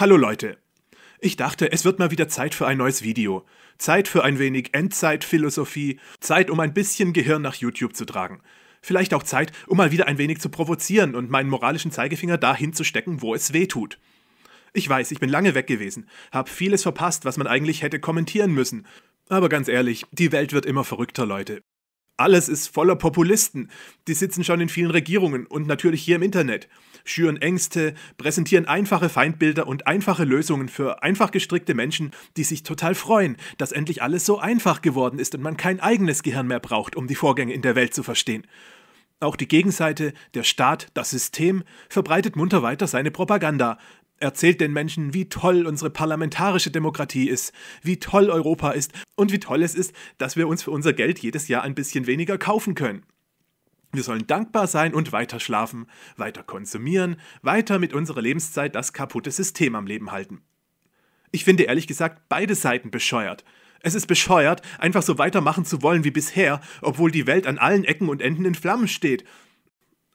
Hallo Leute! Ich dachte, es wird mal wieder Zeit für ein neues Video. Zeit für ein wenig Endzeitphilosophie, Zeit, um ein bisschen Gehirn nach YouTube zu tragen. Vielleicht auch Zeit, um mal wieder ein wenig zu provozieren und meinen moralischen Zeigefinger dahin zu stecken, wo es weh tut. Ich weiß, ich bin lange weg gewesen, hab vieles verpasst, was man eigentlich hätte kommentieren müssen. Aber ganz ehrlich, die Welt wird immer verrückter, Leute. Alles ist voller Populisten. Die sitzen schon in vielen Regierungen und natürlich hier im Internet, schüren Ängste, präsentieren einfache Feindbilder und einfache Lösungen für einfach gestrickte Menschen, die sich total freuen, dass endlich alles so einfach geworden ist und man kein eigenes Gehirn mehr braucht, um die Vorgänge in der Welt zu verstehen. Auch die Gegenseite, der Staat, das System, verbreitet munter weiter seine Propaganda, erzählt den Menschen, wie toll unsere parlamentarische Demokratie ist, wie toll Europa ist und wie toll es ist, dass wir uns für unser Geld jedes Jahr ein bisschen weniger kaufen können. Wir sollen dankbar sein und weiter schlafen, weiter konsumieren, weiter mit unserer Lebenszeit das kaputte System am Leben halten. Ich finde ehrlich gesagt beide Seiten bescheuert. Es ist bescheuert, einfach so weitermachen zu wollen wie bisher, obwohl die Welt an allen Ecken und Enden in Flammen steht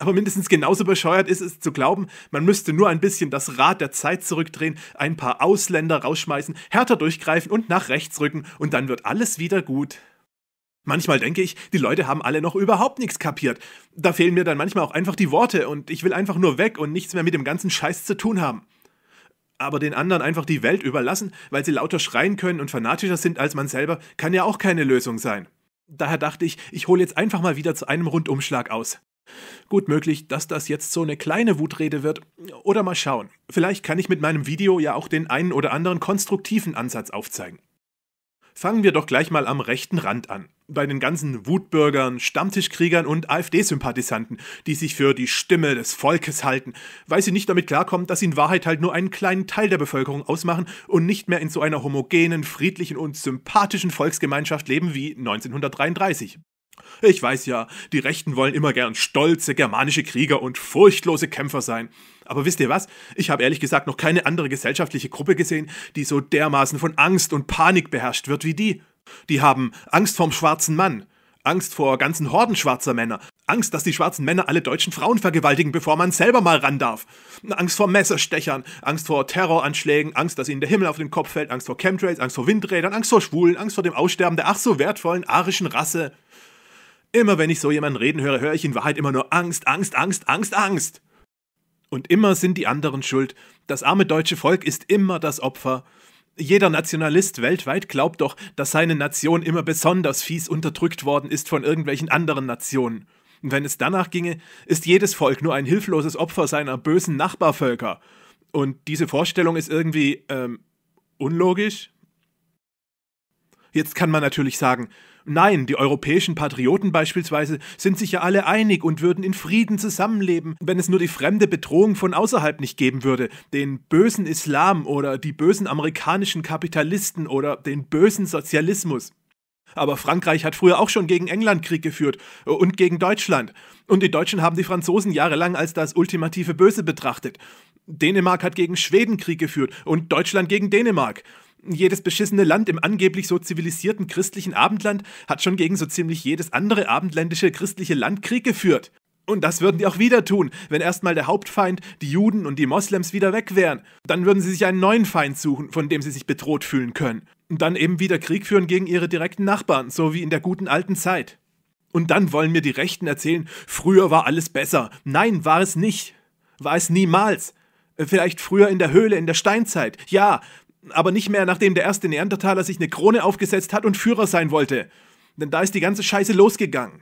aber mindestens genauso bescheuert ist es zu glauben, man müsste nur ein bisschen das Rad der Zeit zurückdrehen, ein paar Ausländer rausschmeißen, härter durchgreifen und nach rechts rücken und dann wird alles wieder gut. Manchmal denke ich, die Leute haben alle noch überhaupt nichts kapiert. Da fehlen mir dann manchmal auch einfach die Worte und ich will einfach nur weg und nichts mehr mit dem ganzen Scheiß zu tun haben. Aber den anderen einfach die Welt überlassen, weil sie lauter schreien können und fanatischer sind als man selber, kann ja auch keine Lösung sein. Daher dachte ich, ich hole jetzt einfach mal wieder zu einem Rundumschlag aus. Gut möglich, dass das jetzt so eine kleine Wutrede wird. Oder mal schauen. Vielleicht kann ich mit meinem Video ja auch den einen oder anderen konstruktiven Ansatz aufzeigen. Fangen wir doch gleich mal am rechten Rand an. Bei den ganzen Wutbürgern, Stammtischkriegern und AfD-Sympathisanten, die sich für die Stimme des Volkes halten, weil sie nicht damit klarkommen, dass sie in Wahrheit halt nur einen kleinen Teil der Bevölkerung ausmachen und nicht mehr in so einer homogenen, friedlichen und sympathischen Volksgemeinschaft leben wie 1933. Ich weiß ja, die Rechten wollen immer gern stolze germanische Krieger und furchtlose Kämpfer sein. Aber wisst ihr was? Ich habe ehrlich gesagt noch keine andere gesellschaftliche Gruppe gesehen, die so dermaßen von Angst und Panik beherrscht wird wie die. Die haben Angst vorm schwarzen Mann, Angst vor ganzen Horden schwarzer Männer, Angst, dass die schwarzen Männer alle deutschen Frauen vergewaltigen, bevor man selber mal ran darf, Angst vor Messerstechern, Angst vor Terroranschlägen, Angst, dass ihnen der Himmel auf den Kopf fällt, Angst vor Chemtrails, Angst vor Windrädern, Angst vor Schwulen, Angst vor dem Aussterben der ach so wertvollen arischen Rasse. Immer wenn ich so jemanden reden höre, höre ich in Wahrheit immer nur Angst, Angst, Angst, Angst, Angst. Und immer sind die anderen schuld. Das arme deutsche Volk ist immer das Opfer. Jeder Nationalist weltweit glaubt doch, dass seine Nation immer besonders fies unterdrückt worden ist von irgendwelchen anderen Nationen. Und wenn es danach ginge, ist jedes Volk nur ein hilfloses Opfer seiner bösen Nachbarvölker. Und diese Vorstellung ist irgendwie ähm, unlogisch. Jetzt kann man natürlich sagen, Nein, die europäischen Patrioten beispielsweise sind sich ja alle einig und würden in Frieden zusammenleben, wenn es nur die fremde Bedrohung von außerhalb nicht geben würde, den bösen Islam oder die bösen amerikanischen Kapitalisten oder den bösen Sozialismus. Aber Frankreich hat früher auch schon gegen England Krieg geführt und gegen Deutschland. Und die Deutschen haben die Franzosen jahrelang als das ultimative Böse betrachtet. Dänemark hat gegen Schweden Krieg geführt und Deutschland gegen Dänemark jedes beschissene Land im angeblich so zivilisierten christlichen Abendland hat schon gegen so ziemlich jedes andere abendländische christliche Land Krieg geführt. Und das würden die auch wieder tun, wenn erstmal der Hauptfeind, die Juden und die Moslems wieder weg wären. Dann würden sie sich einen neuen Feind suchen, von dem sie sich bedroht fühlen können. Und dann eben wieder Krieg führen gegen ihre direkten Nachbarn, so wie in der guten alten Zeit. Und dann wollen mir die Rechten erzählen, früher war alles besser. Nein, war es nicht. War es niemals. Vielleicht früher in der Höhle, in der Steinzeit. Ja, aber nicht mehr, nachdem der erste Neandertaler sich eine Krone aufgesetzt hat und Führer sein wollte. Denn da ist die ganze Scheiße losgegangen.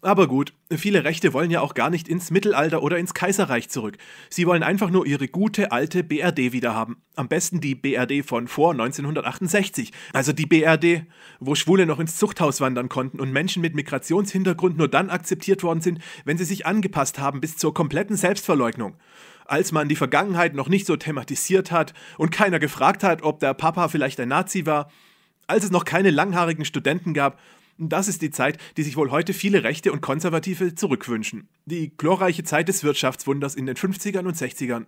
Aber gut, viele Rechte wollen ja auch gar nicht ins Mittelalter oder ins Kaiserreich zurück. Sie wollen einfach nur ihre gute alte BRD wiederhaben. Am besten die BRD von vor 1968. Also die BRD, wo Schwule noch ins Zuchthaus wandern konnten und Menschen mit Migrationshintergrund nur dann akzeptiert worden sind, wenn sie sich angepasst haben bis zur kompletten Selbstverleugnung als man die Vergangenheit noch nicht so thematisiert hat und keiner gefragt hat, ob der Papa vielleicht ein Nazi war, als es noch keine langhaarigen Studenten gab, das ist die Zeit, die sich wohl heute viele Rechte und Konservative zurückwünschen. Die glorreiche Zeit des Wirtschaftswunders in den 50ern und 60ern.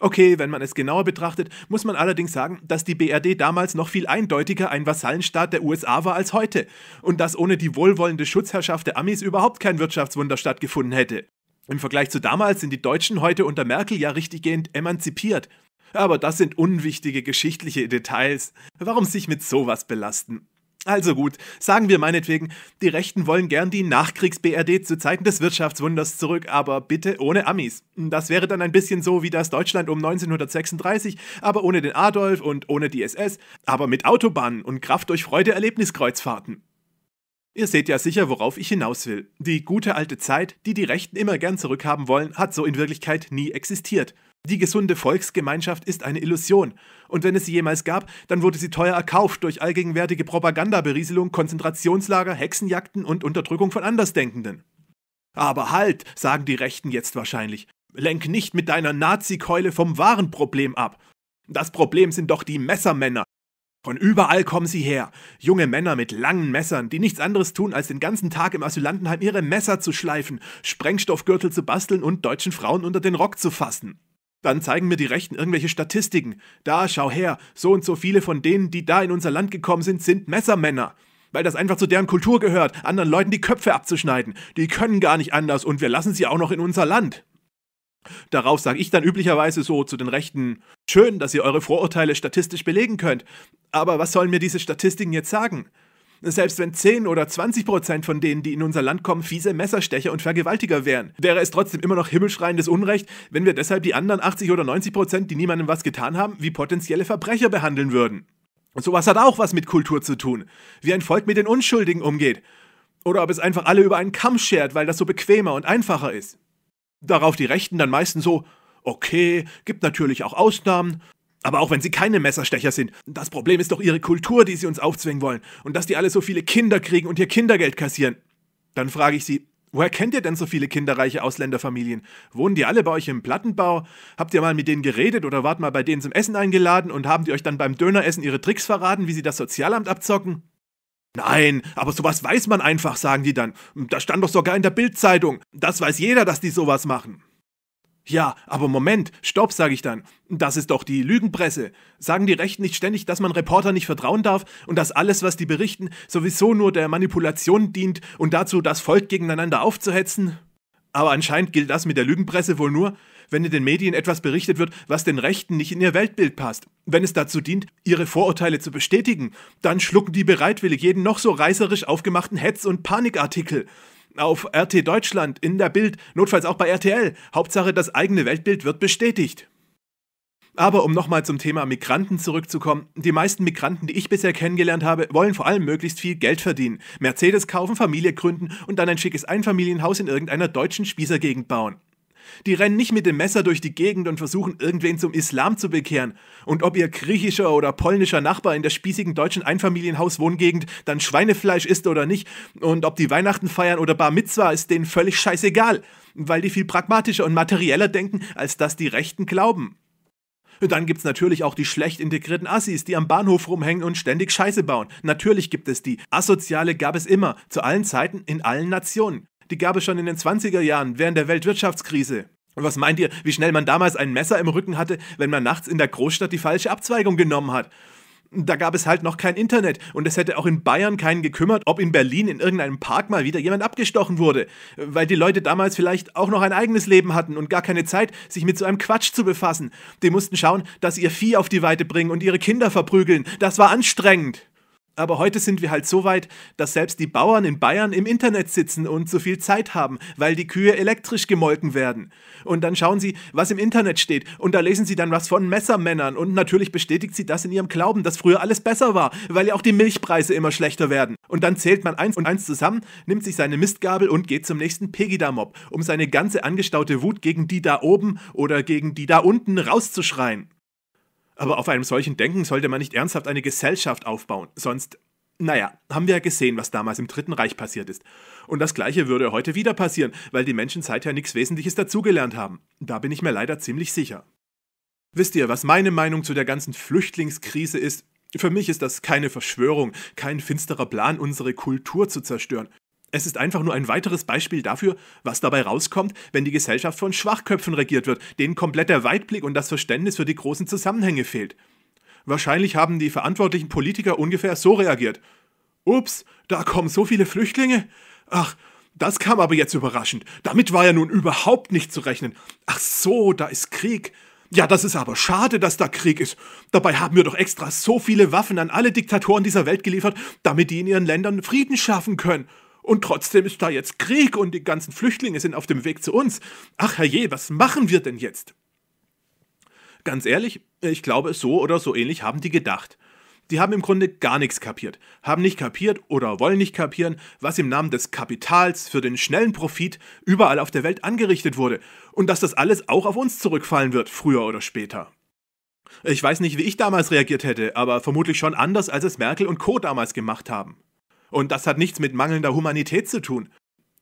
Okay, wenn man es genauer betrachtet, muss man allerdings sagen, dass die BRD damals noch viel eindeutiger ein Vasallenstaat der USA war als heute und dass ohne die wohlwollende Schutzherrschaft der Amis überhaupt kein Wirtschaftswunder stattgefunden hätte. Im Vergleich zu damals sind die Deutschen heute unter Merkel ja richtiggehend emanzipiert. Aber das sind unwichtige geschichtliche Details. Warum sich mit sowas belasten? Also gut, sagen wir meinetwegen, die Rechten wollen gern die Nachkriegs-BRD zu Zeiten des Wirtschaftswunders zurück, aber bitte ohne Amis. Das wäre dann ein bisschen so wie das Deutschland um 1936, aber ohne den Adolf und ohne die SS, aber mit Autobahnen und Kraft durch Freude Erlebniskreuzfahrten. Ihr seht ja sicher, worauf ich hinaus will. Die gute alte Zeit, die die Rechten immer gern zurückhaben wollen, hat so in Wirklichkeit nie existiert. Die gesunde Volksgemeinschaft ist eine Illusion. Und wenn es sie jemals gab, dann wurde sie teuer erkauft durch allgegenwärtige Propagandaberieselung, Konzentrationslager, Hexenjagden und Unterdrückung von Andersdenkenden. Aber halt, sagen die Rechten jetzt wahrscheinlich. Lenk nicht mit deiner Nazi-Keule vom wahren Problem ab. Das Problem sind doch die Messermänner, von überall kommen sie her. Junge Männer mit langen Messern, die nichts anderes tun, als den ganzen Tag im Asylantenheim ihre Messer zu schleifen, Sprengstoffgürtel zu basteln und deutschen Frauen unter den Rock zu fassen. Dann zeigen mir die Rechten irgendwelche Statistiken. Da, schau her, so und so viele von denen, die da in unser Land gekommen sind, sind Messermänner. Weil das einfach zu deren Kultur gehört, anderen Leuten die Köpfe abzuschneiden. Die können gar nicht anders und wir lassen sie auch noch in unser Land. Darauf sage ich dann üblicherweise so zu den Rechten, schön, dass ihr eure Vorurteile statistisch belegen könnt, aber was sollen mir diese Statistiken jetzt sagen? Selbst wenn 10 oder 20 Prozent von denen, die in unser Land kommen, fiese Messerstecher und Vergewaltiger wären, wäre es trotzdem immer noch himmelschreiendes Unrecht, wenn wir deshalb die anderen 80 oder 90 Prozent, die niemandem was getan haben, wie potenzielle Verbrecher behandeln würden. Und sowas hat auch was mit Kultur zu tun, wie ein Volk mit den Unschuldigen umgeht. Oder ob es einfach alle über einen Kamm schert, weil das so bequemer und einfacher ist. Darauf die Rechten dann meistens so, okay, gibt natürlich auch Ausnahmen, aber auch wenn sie keine Messerstecher sind, das Problem ist doch ihre Kultur, die sie uns aufzwingen wollen und dass die alle so viele Kinder kriegen und ihr Kindergeld kassieren. Dann frage ich sie, woher kennt ihr denn so viele kinderreiche Ausländerfamilien? Wohnen die alle bei euch im Plattenbau? Habt ihr mal mit denen geredet oder wart mal bei denen zum Essen eingeladen und haben die euch dann beim Döneressen ihre Tricks verraten, wie sie das Sozialamt abzocken? Nein, aber sowas weiß man einfach, sagen die dann. Das stand doch sogar in der Bildzeitung. Das weiß jeder, dass die sowas machen. Ja, aber Moment, stopp, sage ich dann. Das ist doch die Lügenpresse. Sagen die Rechten nicht ständig, dass man Reporter nicht vertrauen darf und dass alles, was die berichten, sowieso nur der Manipulation dient und dazu, das Volk gegeneinander aufzuhetzen? Aber anscheinend gilt das mit der Lügenpresse wohl nur, wenn in den Medien etwas berichtet wird, was den Rechten nicht in ihr Weltbild passt. Wenn es dazu dient, ihre Vorurteile zu bestätigen, dann schlucken die bereitwillig jeden noch so reißerisch aufgemachten Hetz- und Panikartikel. Auf RT Deutschland, in der Bild, notfalls auch bei RTL. Hauptsache, das eigene Weltbild wird bestätigt. Aber um nochmal zum Thema Migranten zurückzukommen, die meisten Migranten, die ich bisher kennengelernt habe, wollen vor allem möglichst viel Geld verdienen, Mercedes kaufen, Familie gründen und dann ein schickes Einfamilienhaus in irgendeiner deutschen Spießergegend bauen. Die rennen nicht mit dem Messer durch die Gegend und versuchen irgendwen zum Islam zu bekehren. Und ob ihr griechischer oder polnischer Nachbar in der spießigen deutschen Einfamilienhauswohngegend dann Schweinefleisch isst oder nicht, und ob die Weihnachten feiern oder Bar Mitzwa, ist denen völlig scheißegal, weil die viel pragmatischer und materieller denken, als das die Rechten glauben. Dann gibt's natürlich auch die schlecht integrierten Assis, die am Bahnhof rumhängen und ständig Scheiße bauen. Natürlich gibt es die. Asoziale gab es immer, zu allen Zeiten, in allen Nationen. Die gab es schon in den 20er Jahren, während der Weltwirtschaftskrise. Und was meint ihr, wie schnell man damals ein Messer im Rücken hatte, wenn man nachts in der Großstadt die falsche Abzweigung genommen hat? Da gab es halt noch kein Internet und es hätte auch in Bayern keinen gekümmert, ob in Berlin in irgendeinem Park mal wieder jemand abgestochen wurde, weil die Leute damals vielleicht auch noch ein eigenes Leben hatten und gar keine Zeit, sich mit so einem Quatsch zu befassen. Die mussten schauen, dass sie ihr Vieh auf die Weide bringen und ihre Kinder verprügeln. Das war anstrengend. Aber heute sind wir halt so weit, dass selbst die Bauern in Bayern im Internet sitzen und zu viel Zeit haben, weil die Kühe elektrisch gemolken werden. Und dann schauen sie, was im Internet steht, und da lesen sie dann was von Messermännern. Und natürlich bestätigt sie das in ihrem Glauben, dass früher alles besser war, weil ja auch die Milchpreise immer schlechter werden. Und dann zählt man eins und eins zusammen, nimmt sich seine Mistgabel und geht zum nächsten Pegida-Mob, um seine ganze angestaute Wut gegen die da oben oder gegen die da unten rauszuschreien. Aber auf einem solchen Denken sollte man nicht ernsthaft eine Gesellschaft aufbauen, sonst, naja, haben wir ja gesehen, was damals im Dritten Reich passiert ist. Und das gleiche würde heute wieder passieren, weil die Menschen seither nichts Wesentliches dazugelernt haben. Da bin ich mir leider ziemlich sicher. Wisst ihr, was meine Meinung zu der ganzen Flüchtlingskrise ist? Für mich ist das keine Verschwörung, kein finsterer Plan, unsere Kultur zu zerstören. Es ist einfach nur ein weiteres Beispiel dafür, was dabei rauskommt, wenn die Gesellschaft von Schwachköpfen regiert wird, denen komplett der Weitblick und das Verständnis für die großen Zusammenhänge fehlt. Wahrscheinlich haben die verantwortlichen Politiker ungefähr so reagiert. Ups, da kommen so viele Flüchtlinge. Ach, das kam aber jetzt überraschend. Damit war ja nun überhaupt nicht zu rechnen. Ach so, da ist Krieg. Ja, das ist aber schade, dass da Krieg ist. Dabei haben wir doch extra so viele Waffen an alle Diktatoren dieser Welt geliefert, damit die in ihren Ländern Frieden schaffen können. Und trotzdem ist da jetzt Krieg und die ganzen Flüchtlinge sind auf dem Weg zu uns. Ach herrje, was machen wir denn jetzt? Ganz ehrlich, ich glaube, so oder so ähnlich haben die gedacht. Die haben im Grunde gar nichts kapiert, haben nicht kapiert oder wollen nicht kapieren, was im Namen des Kapitals für den schnellen Profit überall auf der Welt angerichtet wurde und dass das alles auch auf uns zurückfallen wird, früher oder später. Ich weiß nicht, wie ich damals reagiert hätte, aber vermutlich schon anders, als es Merkel und Co damals gemacht haben. Und das hat nichts mit mangelnder Humanität zu tun.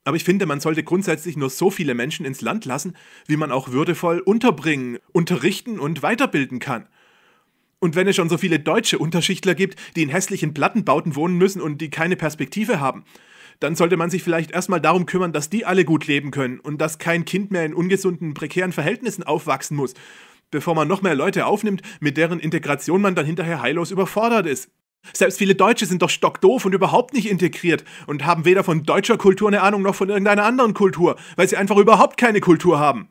Aber ich finde, man sollte grundsätzlich nur so viele Menschen ins Land lassen, wie man auch würdevoll unterbringen, unterrichten und weiterbilden kann. Und wenn es schon so viele deutsche Unterschichtler gibt, die in hässlichen Plattenbauten wohnen müssen und die keine Perspektive haben, dann sollte man sich vielleicht erstmal darum kümmern, dass die alle gut leben können und dass kein Kind mehr in ungesunden, prekären Verhältnissen aufwachsen muss, bevor man noch mehr Leute aufnimmt, mit deren Integration man dann hinterher heillos überfordert ist. Selbst viele Deutsche sind doch stockdoof und überhaupt nicht integriert und haben weder von deutscher Kultur eine Ahnung noch von irgendeiner anderen Kultur, weil sie einfach überhaupt keine Kultur haben.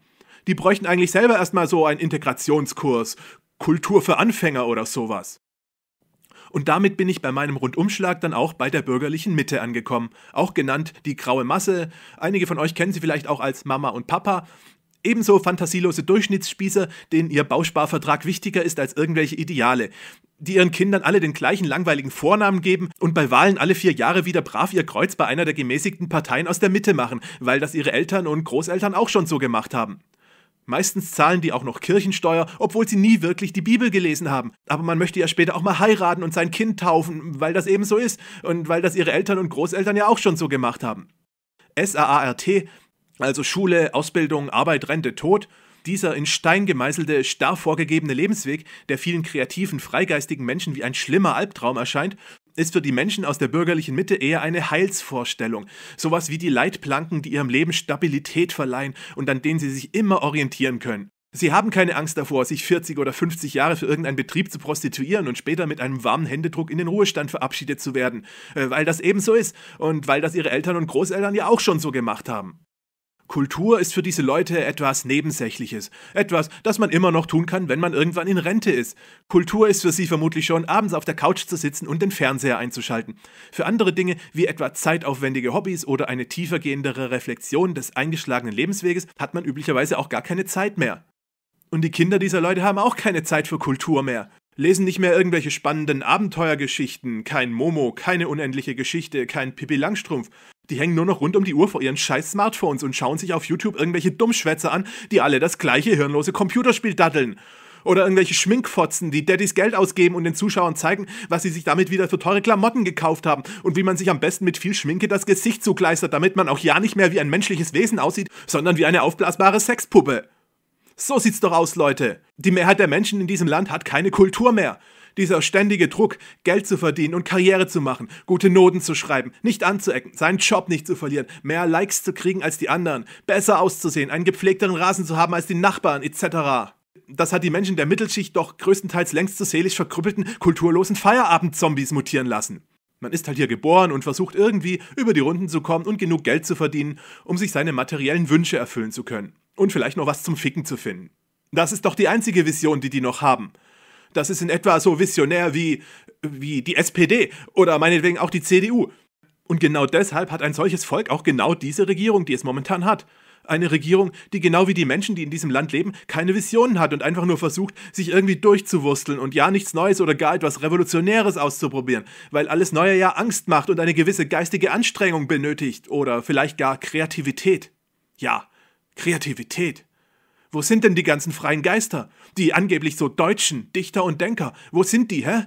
Die bräuchten eigentlich selber erstmal so einen Integrationskurs, Kultur für Anfänger oder sowas. Und damit bin ich bei meinem Rundumschlag dann auch bei der bürgerlichen Mitte angekommen, auch genannt die graue Masse. Einige von euch kennen sie vielleicht auch als Mama und Papa. Ebenso fantasielose Durchschnittsspießer, denen ihr Bausparvertrag wichtiger ist als irgendwelche Ideale die ihren Kindern alle den gleichen langweiligen Vornamen geben und bei Wahlen alle vier Jahre wieder brav ihr Kreuz bei einer der gemäßigten Parteien aus der Mitte machen, weil das ihre Eltern und Großeltern auch schon so gemacht haben. Meistens zahlen die auch noch Kirchensteuer, obwohl sie nie wirklich die Bibel gelesen haben. Aber man möchte ja später auch mal heiraten und sein Kind taufen, weil das eben so ist und weil das ihre Eltern und Großeltern ja auch schon so gemacht haben. SAART, also Schule, Ausbildung, Arbeit, Rente, Tod, dieser in Stein gemeißelte, starr vorgegebene Lebensweg, der vielen kreativen, freigeistigen Menschen wie ein schlimmer Albtraum erscheint, ist für die Menschen aus der bürgerlichen Mitte eher eine Heilsvorstellung. Sowas wie die Leitplanken, die ihrem Leben Stabilität verleihen und an denen sie sich immer orientieren können. Sie haben keine Angst davor, sich 40 oder 50 Jahre für irgendeinen Betrieb zu prostituieren und später mit einem warmen Händedruck in den Ruhestand verabschiedet zu werden, äh, weil das eben so ist und weil das ihre Eltern und Großeltern ja auch schon so gemacht haben. Kultur ist für diese Leute etwas Nebensächliches, etwas, das man immer noch tun kann, wenn man irgendwann in Rente ist. Kultur ist für sie vermutlich schon, abends auf der Couch zu sitzen und den Fernseher einzuschalten. Für andere Dinge, wie etwa zeitaufwendige Hobbys oder eine tiefergehendere Reflexion des eingeschlagenen Lebensweges, hat man üblicherweise auch gar keine Zeit mehr. Und die Kinder dieser Leute haben auch keine Zeit für Kultur mehr. Lesen nicht mehr irgendwelche spannenden Abenteuergeschichten, kein Momo, keine unendliche Geschichte, kein Pippi Langstrumpf, die hängen nur noch rund um die Uhr vor ihren scheiß Smartphones und schauen sich auf YouTube irgendwelche Dummschwätze an, die alle das gleiche hirnlose Computerspiel daddeln. Oder irgendwelche Schminkfotzen, die Daddys Geld ausgeben und den Zuschauern zeigen, was sie sich damit wieder für teure Klamotten gekauft haben und wie man sich am besten mit viel Schminke das Gesicht zugleistert, damit man auch ja nicht mehr wie ein menschliches Wesen aussieht, sondern wie eine aufblasbare Sexpuppe. So sieht's doch aus, Leute. Die Mehrheit der Menschen in diesem Land hat keine Kultur mehr. Dieser ständige Druck, Geld zu verdienen und Karriere zu machen, gute Noten zu schreiben, nicht anzuecken, seinen Job nicht zu verlieren, mehr Likes zu kriegen als die anderen, besser auszusehen, einen gepflegteren Rasen zu haben als die Nachbarn, etc. Das hat die Menschen der Mittelschicht doch größtenteils längst zu seelisch verkrüppelten, kulturlosen Feierabendzombies mutieren lassen. Man ist halt hier geboren und versucht irgendwie über die Runden zu kommen und genug Geld zu verdienen, um sich seine materiellen Wünsche erfüllen zu können. Und vielleicht noch was zum Ficken zu finden. Das ist doch die einzige Vision, die die noch haben. Das ist in etwa so visionär wie, wie die SPD oder meinetwegen auch die CDU. Und genau deshalb hat ein solches Volk auch genau diese Regierung, die es momentan hat. Eine Regierung, die genau wie die Menschen, die in diesem Land leben, keine Visionen hat und einfach nur versucht, sich irgendwie durchzuwursteln und ja nichts Neues oder gar etwas Revolutionäres auszuprobieren, weil alles Neue ja Angst macht und eine gewisse geistige Anstrengung benötigt oder vielleicht gar Kreativität. Ja, Kreativität. Wo sind denn die ganzen freien Geister? Die angeblich so deutschen Dichter und Denker. Wo sind die, hä?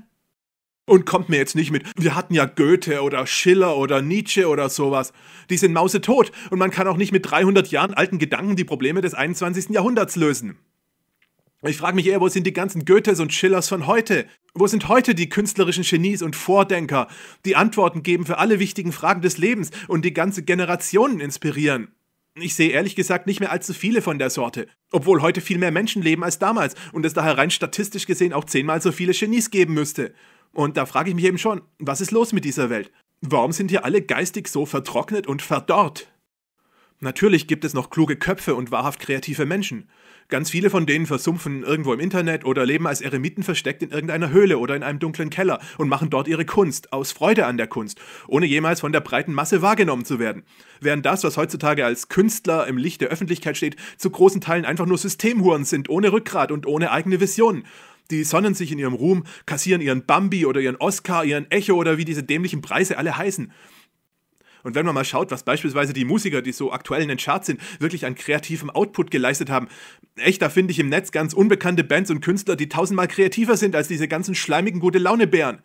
Und kommt mir jetzt nicht mit, wir hatten ja Goethe oder Schiller oder Nietzsche oder sowas. Die sind mausetot und man kann auch nicht mit 300 Jahren alten Gedanken die Probleme des 21. Jahrhunderts lösen. Ich frage mich eher, wo sind die ganzen Goethes und Schillers von heute? Wo sind heute die künstlerischen Genies und Vordenker, die Antworten geben für alle wichtigen Fragen des Lebens und die ganze Generationen inspirieren? Ich sehe ehrlich gesagt nicht mehr allzu viele von der Sorte, obwohl heute viel mehr Menschen leben als damals und es daher rein statistisch gesehen auch zehnmal so viele Genies geben müsste. Und da frage ich mich eben schon, was ist los mit dieser Welt? Warum sind hier alle geistig so vertrocknet und verdorrt? Natürlich gibt es noch kluge Köpfe und wahrhaft kreative Menschen, Ganz viele von denen versumpfen irgendwo im Internet oder leben als Eremiten versteckt in irgendeiner Höhle oder in einem dunklen Keller und machen dort ihre Kunst aus Freude an der Kunst, ohne jemals von der breiten Masse wahrgenommen zu werden. Während das, was heutzutage als Künstler im Licht der Öffentlichkeit steht, zu großen Teilen einfach nur Systemhuren sind, ohne Rückgrat und ohne eigene Visionen. Die sonnen sich in ihrem Ruhm, kassieren ihren Bambi oder ihren Oscar, ihren Echo oder wie diese dämlichen Preise alle heißen. Und wenn man mal schaut, was beispielsweise die Musiker, die so aktuell in den Charts sind, wirklich an kreativem Output geleistet haben, echt, da finde ich im Netz ganz unbekannte Bands und Künstler, die tausendmal kreativer sind als diese ganzen schleimigen Gute-Laune-Bären.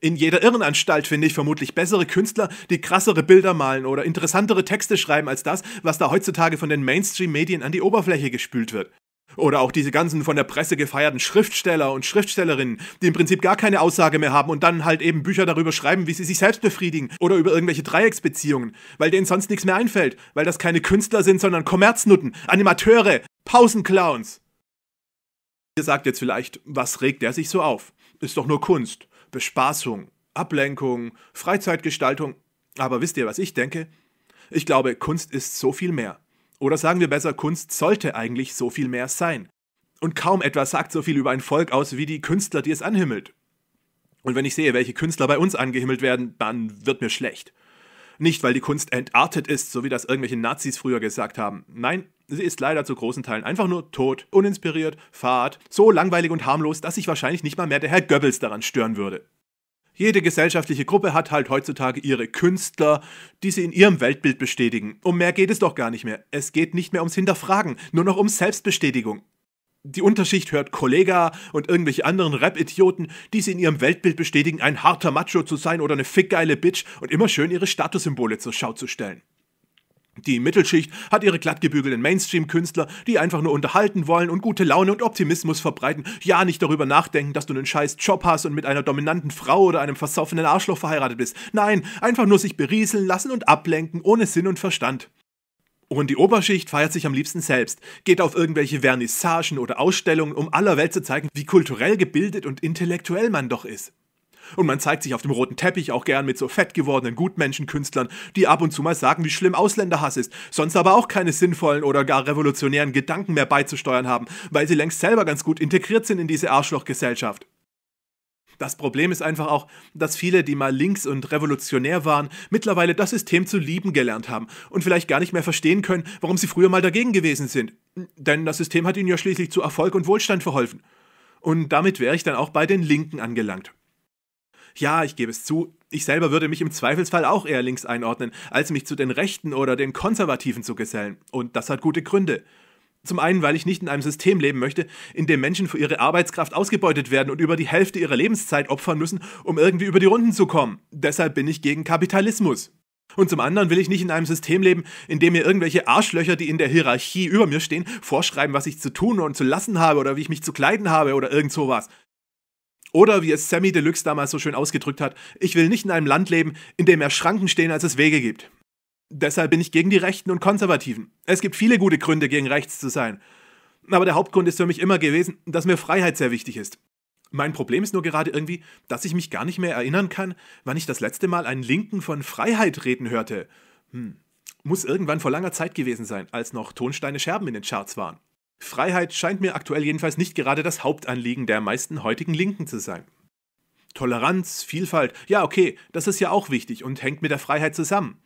In jeder Irrenanstalt finde ich vermutlich bessere Künstler, die krassere Bilder malen oder interessantere Texte schreiben als das, was da heutzutage von den Mainstream-Medien an die Oberfläche gespült wird. Oder auch diese ganzen von der Presse gefeierten Schriftsteller und Schriftstellerinnen, die im Prinzip gar keine Aussage mehr haben und dann halt eben Bücher darüber schreiben, wie sie sich selbst befriedigen oder über irgendwelche Dreiecksbeziehungen, weil denen sonst nichts mehr einfällt, weil das keine Künstler sind, sondern Kommerznutten, Animateure, Pausenclowns. Ihr sagt jetzt vielleicht, was regt der sich so auf? Ist doch nur Kunst, Bespaßung, Ablenkung, Freizeitgestaltung. Aber wisst ihr, was ich denke? Ich glaube, Kunst ist so viel mehr. Oder sagen wir besser, Kunst sollte eigentlich so viel mehr sein. Und kaum etwas sagt so viel über ein Volk aus wie die Künstler, die es anhimmelt. Und wenn ich sehe, welche Künstler bei uns angehimmelt werden, dann wird mir schlecht. Nicht, weil die Kunst entartet ist, so wie das irgendwelche Nazis früher gesagt haben. Nein, sie ist leider zu großen Teilen einfach nur tot, uninspiriert, fad, so langweilig und harmlos, dass sich wahrscheinlich nicht mal mehr der Herr Goebbels daran stören würde. Jede gesellschaftliche Gruppe hat halt heutzutage ihre Künstler, die sie in ihrem Weltbild bestätigen. Um mehr geht es doch gar nicht mehr. Es geht nicht mehr ums Hinterfragen, nur noch um Selbstbestätigung. Die Unterschicht hört Kollega und irgendwelche anderen Rap-Idioten, die sie in ihrem Weltbild bestätigen, ein harter Macho zu sein oder eine fickgeile Bitch und immer schön ihre Statussymbole zur Schau zu stellen. Die Mittelschicht hat ihre glattgebügelten Mainstream-Künstler, die einfach nur unterhalten wollen und gute Laune und Optimismus verbreiten. Ja, nicht darüber nachdenken, dass du einen scheiß Job hast und mit einer dominanten Frau oder einem versoffenen Arschloch verheiratet bist. Nein, einfach nur sich berieseln lassen und ablenken, ohne Sinn und Verstand. Und die Oberschicht feiert sich am liebsten selbst, geht auf irgendwelche Vernissagen oder Ausstellungen, um aller Welt zu zeigen, wie kulturell gebildet und intellektuell man doch ist. Und man zeigt sich auf dem roten Teppich auch gern mit so fett gewordenen Gutmenschenkünstlern, die ab und zu mal sagen, wie schlimm Ausländerhass ist, sonst aber auch keine sinnvollen oder gar revolutionären Gedanken mehr beizusteuern haben, weil sie längst selber ganz gut integriert sind in diese Arschlochgesellschaft. Das Problem ist einfach auch, dass viele, die mal links und revolutionär waren, mittlerweile das System zu lieben gelernt haben und vielleicht gar nicht mehr verstehen können, warum sie früher mal dagegen gewesen sind. Denn das System hat ihnen ja schließlich zu Erfolg und Wohlstand verholfen. Und damit wäre ich dann auch bei den Linken angelangt. Ja, ich gebe es zu, ich selber würde mich im Zweifelsfall auch eher links einordnen, als mich zu den Rechten oder den Konservativen zu gesellen. Und das hat gute Gründe. Zum einen, weil ich nicht in einem System leben möchte, in dem Menschen für ihre Arbeitskraft ausgebeutet werden und über die Hälfte ihrer Lebenszeit opfern müssen, um irgendwie über die Runden zu kommen. Deshalb bin ich gegen Kapitalismus. Und zum anderen will ich nicht in einem System leben, in dem mir irgendwelche Arschlöcher, die in der Hierarchie über mir stehen, vorschreiben, was ich zu tun und zu lassen habe oder wie ich mich zu kleiden habe oder irgend sowas. Oder wie es Sammy Deluxe damals so schön ausgedrückt hat, ich will nicht in einem Land leben, in dem mehr Schranken stehen, als es Wege gibt. Deshalb bin ich gegen die Rechten und Konservativen. Es gibt viele gute Gründe, gegen rechts zu sein. Aber der Hauptgrund ist für mich immer gewesen, dass mir Freiheit sehr wichtig ist. Mein Problem ist nur gerade irgendwie, dass ich mich gar nicht mehr erinnern kann, wann ich das letzte Mal einen Linken von Freiheit reden hörte. Hm. Muss irgendwann vor langer Zeit gewesen sein, als noch Tonsteine Scherben in den Charts waren. Freiheit scheint mir aktuell jedenfalls nicht gerade das Hauptanliegen der meisten heutigen Linken zu sein. Toleranz, Vielfalt, ja okay, das ist ja auch wichtig und hängt mit der Freiheit zusammen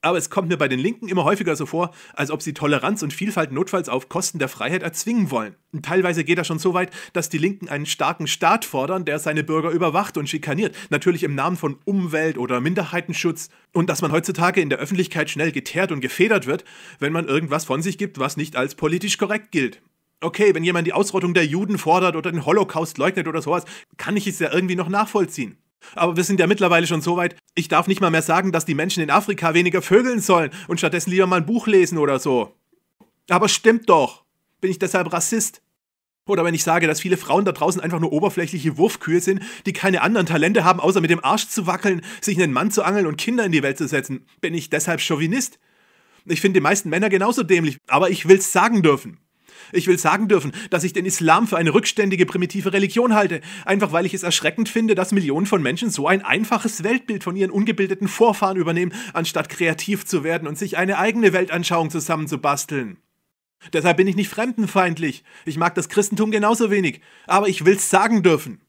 aber es kommt mir bei den Linken immer häufiger so vor, als ob sie Toleranz und Vielfalt notfalls auf Kosten der Freiheit erzwingen wollen. Und teilweise geht das schon so weit, dass die Linken einen starken Staat fordern, der seine Bürger überwacht und schikaniert, natürlich im Namen von Umwelt oder Minderheitenschutz. Und dass man heutzutage in der Öffentlichkeit schnell geteert und gefedert wird, wenn man irgendwas von sich gibt, was nicht als politisch korrekt gilt. Okay, wenn jemand die Ausrottung der Juden fordert oder den Holocaust leugnet oder sowas, kann ich es ja irgendwie noch nachvollziehen. Aber wir sind ja mittlerweile schon so weit, ich darf nicht mal mehr sagen, dass die Menschen in Afrika weniger vögeln sollen und stattdessen lieber mal ein Buch lesen oder so. Aber stimmt doch. Bin ich deshalb Rassist? Oder wenn ich sage, dass viele Frauen da draußen einfach nur oberflächliche Wurfkühe sind, die keine anderen Talente haben, außer mit dem Arsch zu wackeln, sich einen Mann zu angeln und Kinder in die Welt zu setzen, bin ich deshalb Chauvinist? Ich finde die meisten Männer genauso dämlich, aber ich will's sagen dürfen. Ich will sagen dürfen, dass ich den Islam für eine rückständige, primitive Religion halte, einfach weil ich es erschreckend finde, dass Millionen von Menschen so ein einfaches Weltbild von ihren ungebildeten Vorfahren übernehmen, anstatt kreativ zu werden und sich eine eigene Weltanschauung zusammenzubasteln. Deshalb bin ich nicht fremdenfeindlich. Ich mag das Christentum genauso wenig, aber ich will's sagen dürfen.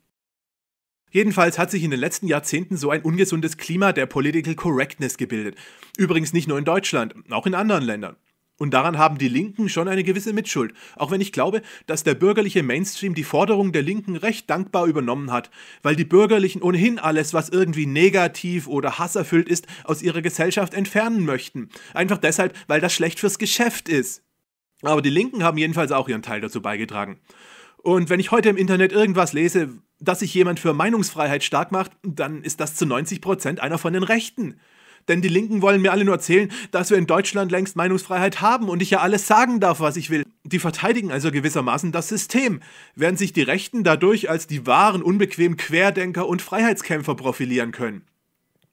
Jedenfalls hat sich in den letzten Jahrzehnten so ein ungesundes Klima der Political Correctness gebildet. Übrigens nicht nur in Deutschland, auch in anderen Ländern. Und daran haben die Linken schon eine gewisse Mitschuld, auch wenn ich glaube, dass der bürgerliche Mainstream die Forderung der Linken recht dankbar übernommen hat, weil die Bürgerlichen ohnehin alles, was irgendwie negativ oder hasserfüllt ist, aus ihrer Gesellschaft entfernen möchten. Einfach deshalb, weil das schlecht fürs Geschäft ist. Aber die Linken haben jedenfalls auch ihren Teil dazu beigetragen. Und wenn ich heute im Internet irgendwas lese, dass sich jemand für Meinungsfreiheit stark macht, dann ist das zu 90% Prozent einer von den Rechten. Denn die Linken wollen mir alle nur erzählen, dass wir in Deutschland längst Meinungsfreiheit haben und ich ja alles sagen darf, was ich will. Die verteidigen also gewissermaßen das System, während sich die Rechten dadurch als die wahren, unbequemen Querdenker und Freiheitskämpfer profilieren können.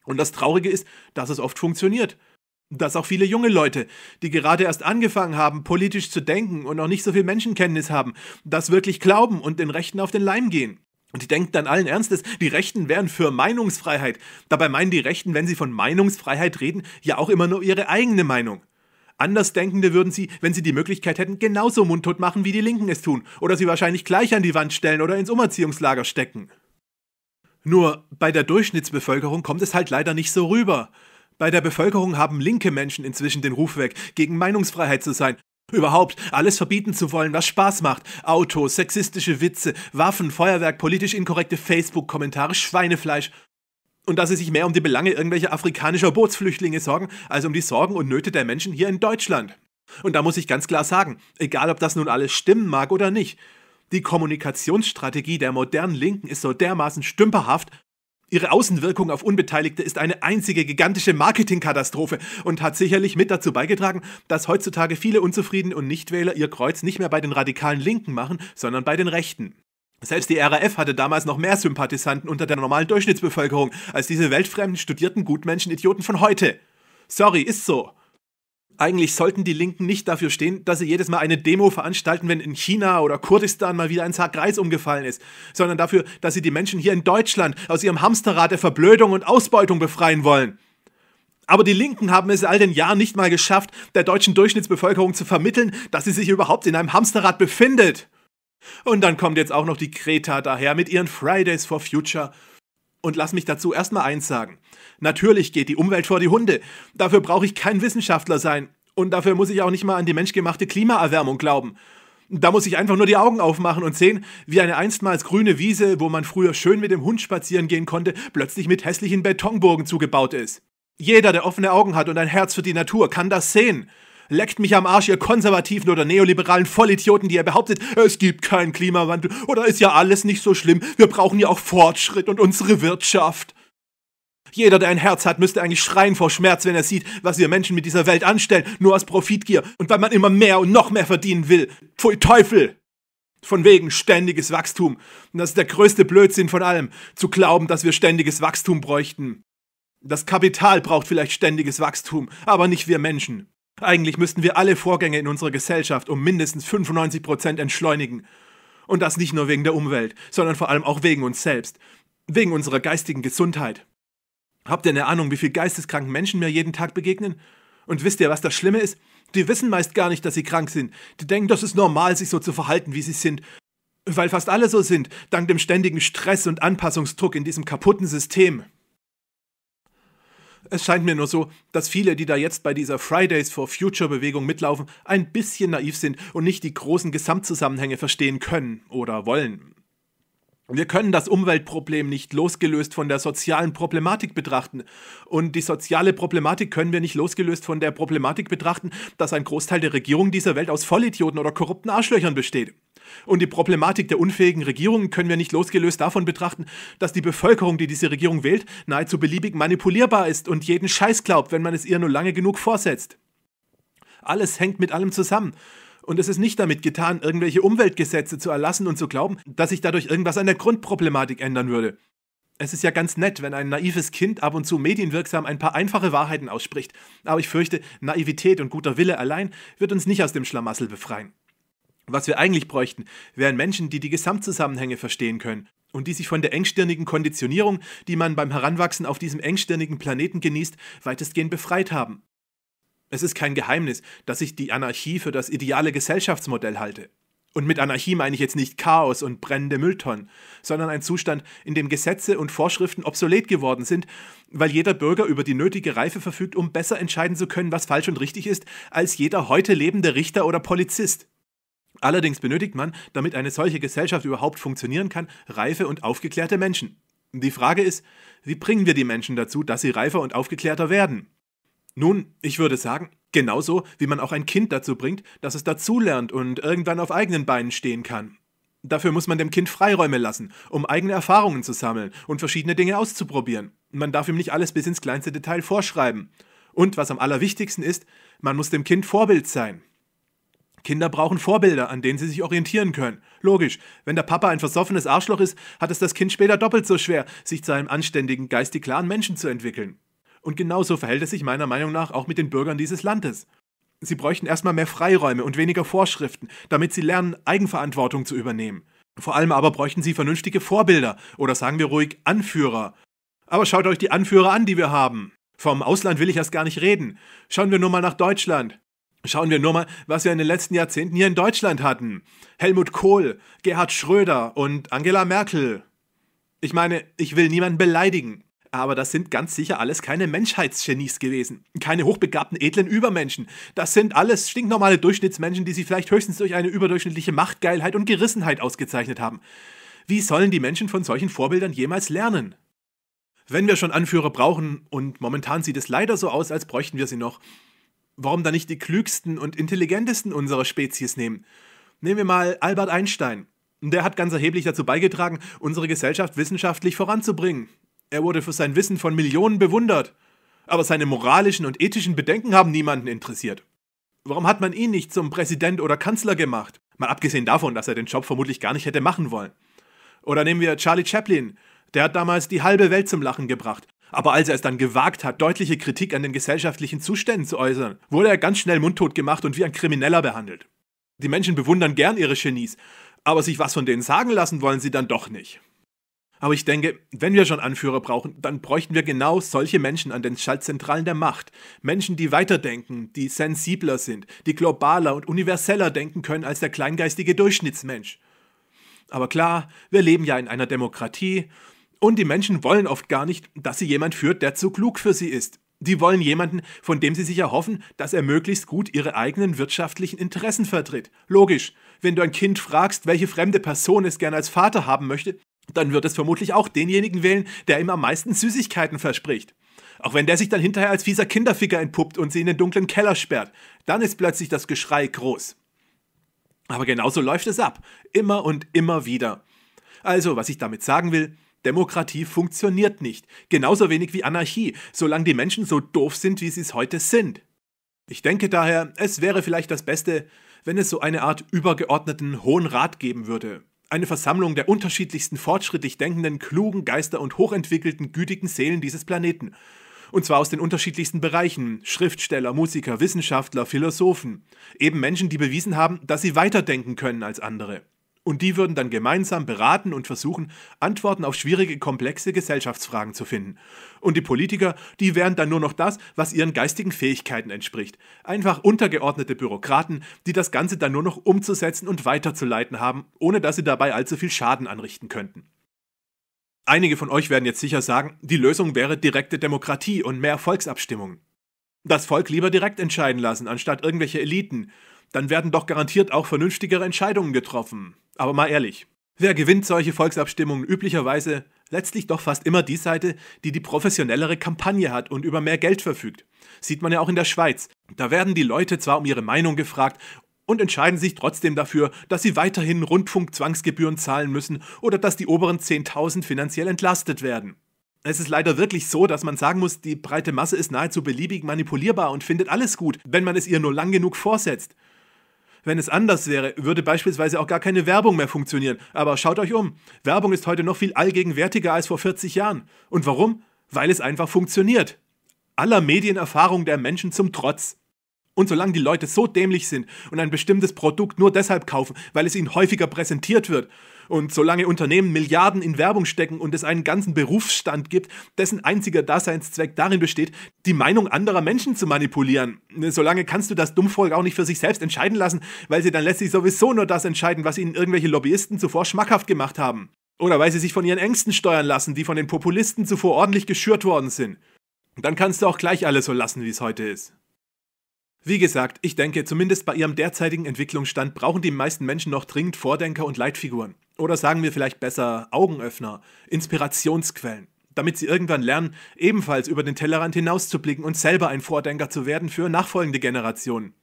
Und das Traurige ist, dass es oft funktioniert. Dass auch viele junge Leute, die gerade erst angefangen haben, politisch zu denken und noch nicht so viel Menschenkenntnis haben, das wirklich glauben und den Rechten auf den Leim gehen. Und die denken dann allen Ernstes, die Rechten wären für Meinungsfreiheit. Dabei meinen die Rechten, wenn sie von Meinungsfreiheit reden, ja auch immer nur ihre eigene Meinung. Andersdenkende würden sie, wenn sie die Möglichkeit hätten, genauso mundtot machen, wie die Linken es tun, oder sie wahrscheinlich gleich an die Wand stellen oder ins Umerziehungslager stecken. Nur bei der Durchschnittsbevölkerung kommt es halt leider nicht so rüber. Bei der Bevölkerung haben linke Menschen inzwischen den Ruf weg, gegen Meinungsfreiheit zu sein, Überhaupt, alles verbieten zu wollen, was Spaß macht. Autos, sexistische Witze, Waffen, Feuerwerk, politisch inkorrekte Facebook-Kommentare, Schweinefleisch. Und dass sie sich mehr um die Belange irgendwelcher afrikanischer Bootsflüchtlinge sorgen, als um die Sorgen und Nöte der Menschen hier in Deutschland. Und da muss ich ganz klar sagen, egal ob das nun alles stimmen mag oder nicht, die Kommunikationsstrategie der modernen Linken ist so dermaßen stümperhaft, Ihre Außenwirkung auf Unbeteiligte ist eine einzige gigantische Marketingkatastrophe und hat sicherlich mit dazu beigetragen, dass heutzutage viele Unzufrieden und Nichtwähler ihr Kreuz nicht mehr bei den radikalen Linken machen, sondern bei den Rechten. Selbst die RAF hatte damals noch mehr Sympathisanten unter der normalen Durchschnittsbevölkerung als diese weltfremden, studierten Gutmenschen-Idioten von heute. Sorry, ist so eigentlich sollten die Linken nicht dafür stehen, dass sie jedes Mal eine Demo veranstalten, wenn in China oder Kurdistan mal wieder ein Sack Reis umgefallen ist, sondern dafür, dass sie die Menschen hier in Deutschland aus ihrem Hamsterrad der Verblödung und Ausbeutung befreien wollen. Aber die Linken haben es all den Jahren nicht mal geschafft, der deutschen Durchschnittsbevölkerung zu vermitteln, dass sie sich überhaupt in einem Hamsterrad befindet. Und dann kommt jetzt auch noch die Kreta daher mit ihren Fridays for Future und lass mich dazu erstmal eins sagen. Natürlich geht die Umwelt vor die Hunde. Dafür brauche ich kein Wissenschaftler sein. Und dafür muss ich auch nicht mal an die menschgemachte Klimaerwärmung glauben. Da muss ich einfach nur die Augen aufmachen und sehen, wie eine einstmals grüne Wiese, wo man früher schön mit dem Hund spazieren gehen konnte, plötzlich mit hässlichen Betonburgen zugebaut ist. Jeder, der offene Augen hat und ein Herz für die Natur, kann das sehen. Leckt mich am Arsch, ihr konservativen oder neoliberalen Vollidioten, die ihr behauptet, es gibt keinen Klimawandel oder ist ja alles nicht so schlimm, wir brauchen ja auch Fortschritt und unsere Wirtschaft. Jeder, der ein Herz hat, müsste eigentlich schreien vor Schmerz, wenn er sieht, was wir Menschen mit dieser Welt anstellen, nur aus Profitgier und weil man immer mehr und noch mehr verdienen will. Pfui Teufel! Von wegen ständiges Wachstum. Und das ist der größte Blödsinn von allem, zu glauben, dass wir ständiges Wachstum bräuchten. Das Kapital braucht vielleicht ständiges Wachstum, aber nicht wir Menschen. Eigentlich müssten wir alle Vorgänge in unserer Gesellschaft um mindestens 95 Prozent entschleunigen. Und das nicht nur wegen der Umwelt, sondern vor allem auch wegen uns selbst. Wegen unserer geistigen Gesundheit. Habt ihr eine Ahnung, wie viele geisteskranken Menschen mir jeden Tag begegnen? Und wisst ihr, was das Schlimme ist? Die wissen meist gar nicht, dass sie krank sind. Die denken, das ist normal, sich so zu verhalten, wie sie sind. Weil fast alle so sind, dank dem ständigen Stress und Anpassungsdruck in diesem kaputten System. Es scheint mir nur so, dass viele, die da jetzt bei dieser Fridays for Future Bewegung mitlaufen, ein bisschen naiv sind und nicht die großen Gesamtzusammenhänge verstehen können oder wollen. Wir können das Umweltproblem nicht losgelöst von der sozialen Problematik betrachten. Und die soziale Problematik können wir nicht losgelöst von der Problematik betrachten, dass ein Großteil der Regierung dieser Welt aus Vollidioten oder korrupten Arschlöchern besteht. Und die Problematik der unfähigen Regierungen können wir nicht losgelöst davon betrachten, dass die Bevölkerung, die diese Regierung wählt, nahezu beliebig manipulierbar ist und jeden Scheiß glaubt, wenn man es ihr nur lange genug vorsetzt. Alles hängt mit allem zusammen. Und es ist nicht damit getan, irgendwelche Umweltgesetze zu erlassen und zu glauben, dass sich dadurch irgendwas an der Grundproblematik ändern würde. Es ist ja ganz nett, wenn ein naives Kind ab und zu medienwirksam ein paar einfache Wahrheiten ausspricht, aber ich fürchte, Naivität und guter Wille allein wird uns nicht aus dem Schlamassel befreien. Was wir eigentlich bräuchten, wären Menschen, die die Gesamtzusammenhänge verstehen können und die sich von der engstirnigen Konditionierung, die man beim Heranwachsen auf diesem engstirnigen Planeten genießt, weitestgehend befreit haben. Es ist kein Geheimnis, dass ich die Anarchie für das ideale Gesellschaftsmodell halte. Und mit Anarchie meine ich jetzt nicht Chaos und brennende Mülltonnen, sondern ein Zustand, in dem Gesetze und Vorschriften obsolet geworden sind, weil jeder Bürger über die nötige Reife verfügt, um besser entscheiden zu können, was falsch und richtig ist, als jeder heute lebende Richter oder Polizist. Allerdings benötigt man, damit eine solche Gesellschaft überhaupt funktionieren kann, reife und aufgeklärte Menschen. Die Frage ist, wie bringen wir die Menschen dazu, dass sie reifer und aufgeklärter werden? Nun, ich würde sagen, genauso wie man auch ein Kind dazu bringt, dass es dazulernt und irgendwann auf eigenen Beinen stehen kann. Dafür muss man dem Kind Freiräume lassen, um eigene Erfahrungen zu sammeln und verschiedene Dinge auszuprobieren. Man darf ihm nicht alles bis ins kleinste Detail vorschreiben. Und was am allerwichtigsten ist, man muss dem Kind Vorbild sein. Kinder brauchen Vorbilder, an denen sie sich orientieren können. Logisch, wenn der Papa ein versoffenes Arschloch ist, hat es das Kind später doppelt so schwer, sich zu einem anständigen, geistig klaren Menschen zu entwickeln. Und genauso verhält es sich meiner Meinung nach auch mit den Bürgern dieses Landes. Sie bräuchten erstmal mehr Freiräume und weniger Vorschriften, damit sie lernen, Eigenverantwortung zu übernehmen. Vor allem aber bräuchten sie vernünftige Vorbilder oder sagen wir ruhig Anführer. Aber schaut euch die Anführer an, die wir haben. Vom Ausland will ich erst gar nicht reden. Schauen wir nur mal nach Deutschland. Schauen wir nur mal, was wir in den letzten Jahrzehnten hier in Deutschland hatten. Helmut Kohl, Gerhard Schröder und Angela Merkel. Ich meine, ich will niemanden beleidigen. Aber das sind ganz sicher alles keine Menschheitsgenies gewesen. Keine hochbegabten, edlen Übermenschen. Das sind alles stinknormale Durchschnittsmenschen, die sie vielleicht höchstens durch eine überdurchschnittliche Machtgeilheit und Gerissenheit ausgezeichnet haben. Wie sollen die Menschen von solchen Vorbildern jemals lernen? Wenn wir schon Anführer brauchen, und momentan sieht es leider so aus, als bräuchten wir sie noch, warum dann nicht die klügsten und intelligentesten unserer Spezies nehmen? Nehmen wir mal Albert Einstein. Der hat ganz erheblich dazu beigetragen, unsere Gesellschaft wissenschaftlich voranzubringen. Er wurde für sein Wissen von Millionen bewundert. Aber seine moralischen und ethischen Bedenken haben niemanden interessiert. Warum hat man ihn nicht zum Präsident oder Kanzler gemacht? Mal abgesehen davon, dass er den Job vermutlich gar nicht hätte machen wollen. Oder nehmen wir Charlie Chaplin. Der hat damals die halbe Welt zum Lachen gebracht, aber als er es dann gewagt hat, deutliche Kritik an den gesellschaftlichen Zuständen zu äußern, wurde er ganz schnell mundtot gemacht und wie ein Krimineller behandelt. Die Menschen bewundern gern ihre Genies, aber sich was von denen sagen lassen wollen sie dann doch nicht. Aber ich denke, wenn wir schon Anführer brauchen, dann bräuchten wir genau solche Menschen an den Schaltzentralen der Macht. Menschen, die weiterdenken, die sensibler sind, die globaler und universeller denken können als der kleingeistige Durchschnittsmensch. Aber klar, wir leben ja in einer Demokratie und die Menschen wollen oft gar nicht, dass sie jemand führt, der zu klug für sie ist. Die wollen jemanden, von dem sie sich erhoffen, dass er möglichst gut ihre eigenen wirtschaftlichen Interessen vertritt. Logisch, wenn du ein Kind fragst, welche fremde Person es gerne als Vater haben möchte, dann wird es vermutlich auch denjenigen wählen, der ihm am meisten Süßigkeiten verspricht. Auch wenn der sich dann hinterher als fieser Kinderficker entpuppt und sie in den dunklen Keller sperrt, dann ist plötzlich das Geschrei groß. Aber genauso läuft es ab, immer und immer wieder. Also, was ich damit sagen will, Demokratie funktioniert nicht, genauso wenig wie Anarchie, solange die Menschen so doof sind, wie sie es heute sind. Ich denke daher, es wäre vielleicht das Beste, wenn es so eine Art übergeordneten Hohen Rat geben würde. Eine Versammlung der unterschiedlichsten fortschrittlich denkenden, klugen Geister und hochentwickelten, gütigen Seelen dieses Planeten. Und zwar aus den unterschiedlichsten Bereichen. Schriftsteller, Musiker, Wissenschaftler, Philosophen. Eben Menschen, die bewiesen haben, dass sie weiter denken können als andere. Und die würden dann gemeinsam beraten und versuchen, Antworten auf schwierige, komplexe Gesellschaftsfragen zu finden. Und die Politiker, die wären dann nur noch das, was ihren geistigen Fähigkeiten entspricht. Einfach untergeordnete Bürokraten, die das Ganze dann nur noch umzusetzen und weiterzuleiten haben, ohne dass sie dabei allzu viel Schaden anrichten könnten. Einige von euch werden jetzt sicher sagen, die Lösung wäre direkte Demokratie und mehr Volksabstimmungen. Das Volk lieber direkt entscheiden lassen, anstatt irgendwelche Eliten. Dann werden doch garantiert auch vernünftigere Entscheidungen getroffen. Aber mal ehrlich, wer gewinnt solche Volksabstimmungen üblicherweise? Letztlich doch fast immer die Seite, die die professionellere Kampagne hat und über mehr Geld verfügt. Sieht man ja auch in der Schweiz. Da werden die Leute zwar um ihre Meinung gefragt und entscheiden sich trotzdem dafür, dass sie weiterhin Rundfunkzwangsgebühren zahlen müssen oder dass die oberen 10.000 finanziell entlastet werden. Es ist leider wirklich so, dass man sagen muss, die breite Masse ist nahezu beliebig manipulierbar und findet alles gut, wenn man es ihr nur lang genug vorsetzt. Wenn es anders wäre, würde beispielsweise auch gar keine Werbung mehr funktionieren. Aber schaut euch um. Werbung ist heute noch viel allgegenwärtiger als vor 40 Jahren. Und warum? Weil es einfach funktioniert. Aller Medienerfahrung der Menschen zum Trotz. Und solange die Leute so dämlich sind und ein bestimmtes Produkt nur deshalb kaufen, weil es ihnen häufiger präsentiert wird und solange Unternehmen Milliarden in Werbung stecken und es einen ganzen Berufsstand gibt, dessen einziger Daseinszweck darin besteht, die Meinung anderer Menschen zu manipulieren, solange kannst du das Dummvolk auch nicht für sich selbst entscheiden lassen, weil sie dann letztlich sowieso nur das entscheiden, was ihnen irgendwelche Lobbyisten zuvor schmackhaft gemacht haben. Oder weil sie sich von ihren Ängsten steuern lassen, die von den Populisten zuvor ordentlich geschürt worden sind. Dann kannst du auch gleich alles so lassen, wie es heute ist. Wie gesagt, ich denke, zumindest bei ihrem derzeitigen Entwicklungsstand brauchen die meisten Menschen noch dringend Vordenker und Leitfiguren. Oder sagen wir vielleicht besser Augenöffner, Inspirationsquellen, damit sie irgendwann lernen, ebenfalls über den Tellerrand hinauszublicken und selber ein Vordenker zu werden für nachfolgende Generationen.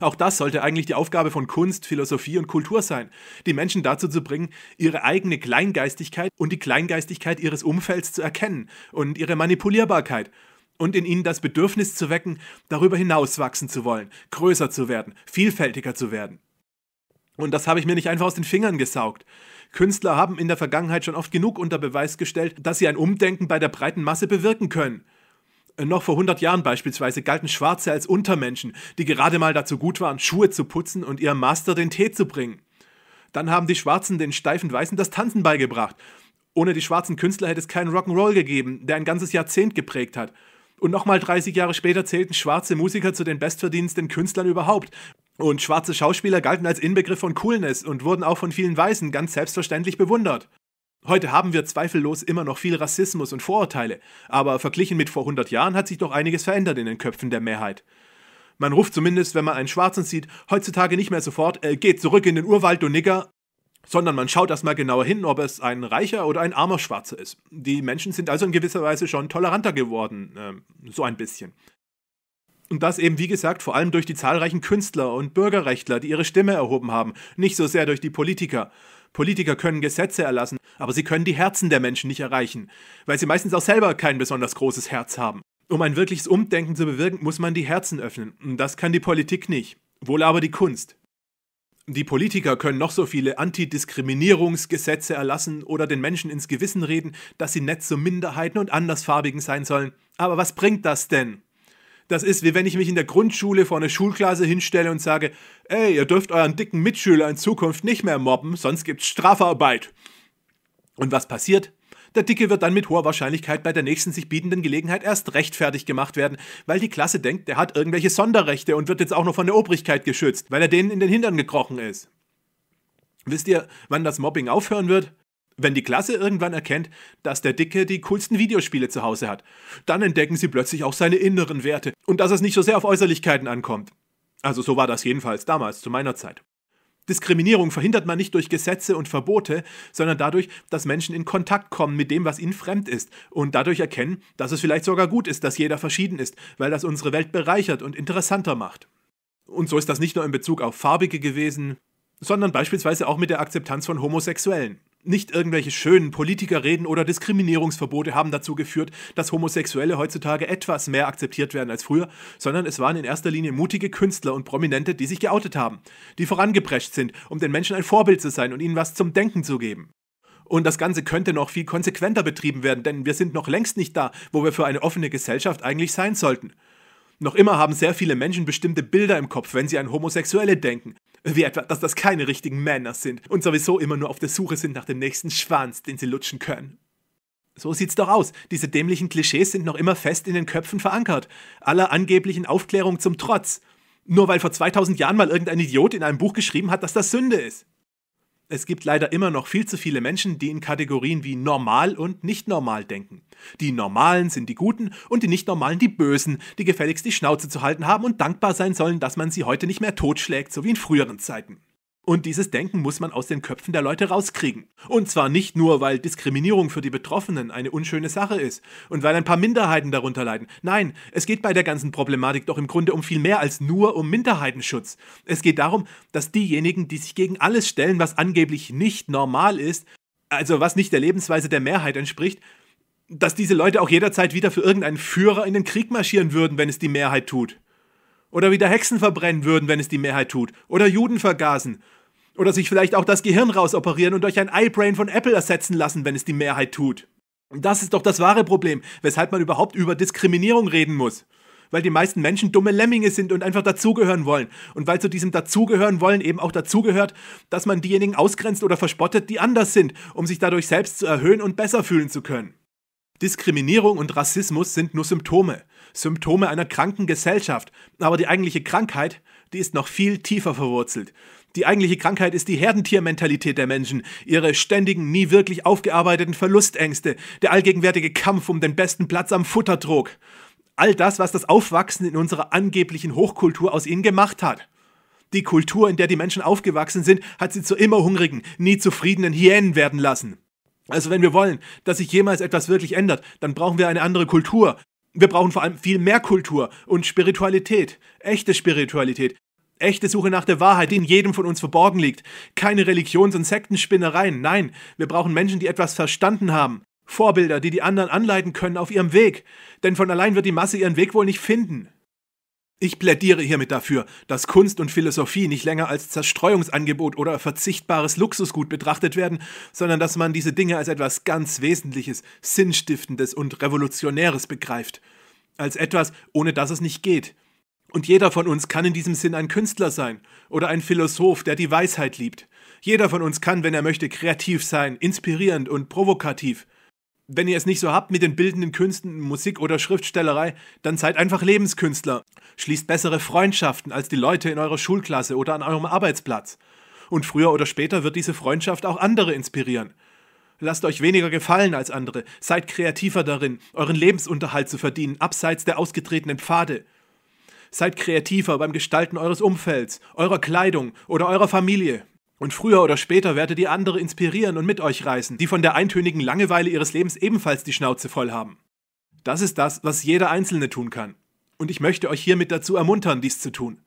Auch das sollte eigentlich die Aufgabe von Kunst, Philosophie und Kultur sein, die Menschen dazu zu bringen, ihre eigene Kleingeistigkeit und die Kleingeistigkeit ihres Umfelds zu erkennen und ihre Manipulierbarkeit und in ihnen das Bedürfnis zu wecken, darüber hinaus wachsen zu wollen, größer zu werden, vielfältiger zu werden. Und das habe ich mir nicht einfach aus den Fingern gesaugt. Künstler haben in der Vergangenheit schon oft genug unter Beweis gestellt, dass sie ein Umdenken bei der breiten Masse bewirken können. Äh, noch vor 100 Jahren beispielsweise galten Schwarze als Untermenschen, die gerade mal dazu gut waren, Schuhe zu putzen und ihrem Master den Tee zu bringen. Dann haben die Schwarzen den steifen Weißen das Tanzen beigebracht. Ohne die schwarzen Künstler hätte es keinen Rock'n'Roll gegeben, der ein ganzes Jahrzehnt geprägt hat. Und nochmal 30 Jahre später zählten schwarze Musiker zu den bestverdiensten Künstlern überhaupt. Und schwarze Schauspieler galten als Inbegriff von Coolness und wurden auch von vielen Weißen ganz selbstverständlich bewundert. Heute haben wir zweifellos immer noch viel Rassismus und Vorurteile, aber verglichen mit vor 100 Jahren hat sich doch einiges verändert in den Köpfen der Mehrheit. Man ruft zumindest, wenn man einen Schwarzen sieht, heutzutage nicht mehr sofort, äh, geht zurück in den Urwald, du Nigger, sondern man schaut erstmal genauer hin, ob es ein reicher oder ein armer Schwarzer ist. Die Menschen sind also in gewisser Weise schon toleranter geworden, äh, so ein bisschen. Und das eben, wie gesagt, vor allem durch die zahlreichen Künstler und Bürgerrechtler, die ihre Stimme erhoben haben, nicht so sehr durch die Politiker. Politiker können Gesetze erlassen, aber sie können die Herzen der Menschen nicht erreichen, weil sie meistens auch selber kein besonders großes Herz haben. Um ein wirkliches Umdenken zu bewirken, muss man die Herzen öffnen. Und das kann die Politik nicht, wohl aber die Kunst. Die Politiker können noch so viele Antidiskriminierungsgesetze erlassen oder den Menschen ins Gewissen reden, dass sie nett zu Minderheiten und Andersfarbigen sein sollen. Aber was bringt das denn? Das ist wie wenn ich mich in der Grundschule vor eine Schulklasse hinstelle und sage, ey, ihr dürft euren dicken Mitschüler in Zukunft nicht mehr mobben, sonst gibt's Strafarbeit. Und was passiert? Der Dicke wird dann mit hoher Wahrscheinlichkeit bei der nächsten sich bietenden Gelegenheit erst rechtfertig gemacht werden, weil die Klasse denkt, der hat irgendwelche Sonderrechte und wird jetzt auch noch von der Obrigkeit geschützt, weil er denen in den Hintern gekrochen ist. Wisst ihr, wann das Mobbing aufhören wird? Wenn die Klasse irgendwann erkennt, dass der Dicke die coolsten Videospiele zu Hause hat, dann entdecken sie plötzlich auch seine inneren Werte und dass es nicht so sehr auf Äußerlichkeiten ankommt. Also so war das jedenfalls damals, zu meiner Zeit. Diskriminierung verhindert man nicht durch Gesetze und Verbote, sondern dadurch, dass Menschen in Kontakt kommen mit dem, was ihnen fremd ist und dadurch erkennen, dass es vielleicht sogar gut ist, dass jeder verschieden ist, weil das unsere Welt bereichert und interessanter macht. Und so ist das nicht nur in Bezug auf Farbige gewesen, sondern beispielsweise auch mit der Akzeptanz von Homosexuellen nicht irgendwelche schönen Politikerreden oder Diskriminierungsverbote haben dazu geführt, dass Homosexuelle heutzutage etwas mehr akzeptiert werden als früher, sondern es waren in erster Linie mutige Künstler und Prominente, die sich geoutet haben, die vorangeprescht sind, um den Menschen ein Vorbild zu sein und ihnen was zum Denken zu geben. Und das Ganze könnte noch viel konsequenter betrieben werden, denn wir sind noch längst nicht da, wo wir für eine offene Gesellschaft eigentlich sein sollten. Noch immer haben sehr viele Menschen bestimmte Bilder im Kopf, wenn sie an Homosexuelle denken. Wie etwa, dass das keine richtigen Männer sind und sowieso immer nur auf der Suche sind nach dem nächsten Schwanz, den sie lutschen können. So sieht's doch aus. Diese dämlichen Klischees sind noch immer fest in den Köpfen verankert. Aller angeblichen Aufklärung zum Trotz. Nur weil vor 2000 Jahren mal irgendein Idiot in einem Buch geschrieben hat, dass das Sünde ist. Es gibt leider immer noch viel zu viele Menschen, die in Kategorien wie normal und nicht normal denken. Die Normalen sind die Guten und die Nicht-Normalen die Bösen, die gefälligst die Schnauze zu halten haben und dankbar sein sollen, dass man sie heute nicht mehr totschlägt, so wie in früheren Zeiten. Und dieses Denken muss man aus den Köpfen der Leute rauskriegen. Und zwar nicht nur, weil Diskriminierung für die Betroffenen eine unschöne Sache ist und weil ein paar Minderheiten darunter leiden. Nein, es geht bei der ganzen Problematik doch im Grunde um viel mehr als nur um Minderheitenschutz. Es geht darum, dass diejenigen, die sich gegen alles stellen, was angeblich nicht normal ist, also was nicht der Lebensweise der Mehrheit entspricht, dass diese Leute auch jederzeit wieder für irgendeinen Führer in den Krieg marschieren würden, wenn es die Mehrheit tut. Oder wieder Hexen verbrennen würden, wenn es die Mehrheit tut. Oder Juden vergasen. Oder sich vielleicht auch das Gehirn rausoperieren und durch ein iBrain von Apple ersetzen lassen, wenn es die Mehrheit tut. Das ist doch das wahre Problem, weshalb man überhaupt über Diskriminierung reden muss. Weil die meisten Menschen dumme Lemminge sind und einfach dazugehören wollen. Und weil zu diesem Dazugehören wollen eben auch dazugehört, dass man diejenigen ausgrenzt oder verspottet, die anders sind, um sich dadurch selbst zu erhöhen und besser fühlen zu können. Diskriminierung und Rassismus sind nur Symptome. Symptome einer kranken Gesellschaft. Aber die eigentliche Krankheit, die ist noch viel tiefer verwurzelt. Die eigentliche Krankheit ist die Herdentiermentalität der Menschen, ihre ständigen, nie wirklich aufgearbeiteten Verlustängste, der allgegenwärtige Kampf um den besten Platz am Futtertrog. All das, was das Aufwachsen in unserer angeblichen Hochkultur aus ihnen gemacht hat. Die Kultur, in der die Menschen aufgewachsen sind, hat sie zu immer hungrigen, nie zufriedenen Hyänen werden lassen. Also wenn wir wollen, dass sich jemals etwas wirklich ändert, dann brauchen wir eine andere Kultur, wir brauchen vor allem viel mehr Kultur und Spiritualität, echte Spiritualität, echte Suche nach der Wahrheit, die in jedem von uns verborgen liegt. Keine Religions- und Sektenspinnereien, nein, wir brauchen Menschen, die etwas verstanden haben. Vorbilder, die die anderen anleiten können auf ihrem Weg. Denn von allein wird die Masse ihren Weg wohl nicht finden. Ich plädiere hiermit dafür, dass Kunst und Philosophie nicht länger als Zerstreuungsangebot oder verzichtbares Luxusgut betrachtet werden, sondern dass man diese Dinge als etwas ganz Wesentliches, Sinnstiftendes und Revolutionäres begreift. Als etwas, ohne das es nicht geht. Und jeder von uns kann in diesem Sinn ein Künstler sein oder ein Philosoph, der die Weisheit liebt. Jeder von uns kann, wenn er möchte, kreativ sein, inspirierend und provokativ wenn ihr es nicht so habt mit den bildenden Künsten, Musik oder Schriftstellerei, dann seid einfach Lebenskünstler. Schließt bessere Freundschaften als die Leute in eurer Schulklasse oder an eurem Arbeitsplatz. Und früher oder später wird diese Freundschaft auch andere inspirieren. Lasst euch weniger gefallen als andere, seid kreativer darin, euren Lebensunterhalt zu verdienen, abseits der ausgetretenen Pfade. Seid kreativer beim Gestalten eures Umfelds, eurer Kleidung oder eurer Familie. Und früher oder später werdet ihr andere inspirieren und mit euch reißen, die von der eintönigen Langeweile ihres Lebens ebenfalls die Schnauze voll haben. Das ist das, was jeder Einzelne tun kann. Und ich möchte euch hiermit dazu ermuntern, dies zu tun.